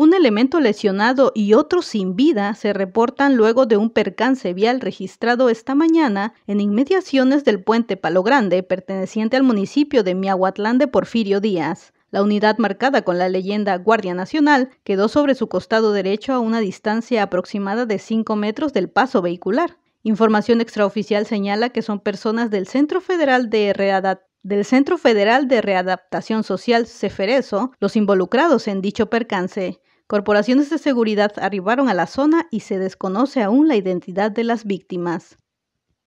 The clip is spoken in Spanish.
Un elemento lesionado y otro sin vida se reportan luego de un percance vial registrado esta mañana en inmediaciones del puente Palo Grande, perteneciente al municipio de Miahuatlán de Porfirio Díaz. La unidad marcada con la leyenda Guardia Nacional quedó sobre su costado derecho a una distancia aproximada de 5 metros del paso vehicular. Información extraoficial señala que son personas del Centro Federal de Readaptación Social Cefereso los involucrados en dicho percance. Corporaciones de seguridad arribaron a la zona y se desconoce aún la identidad de las víctimas.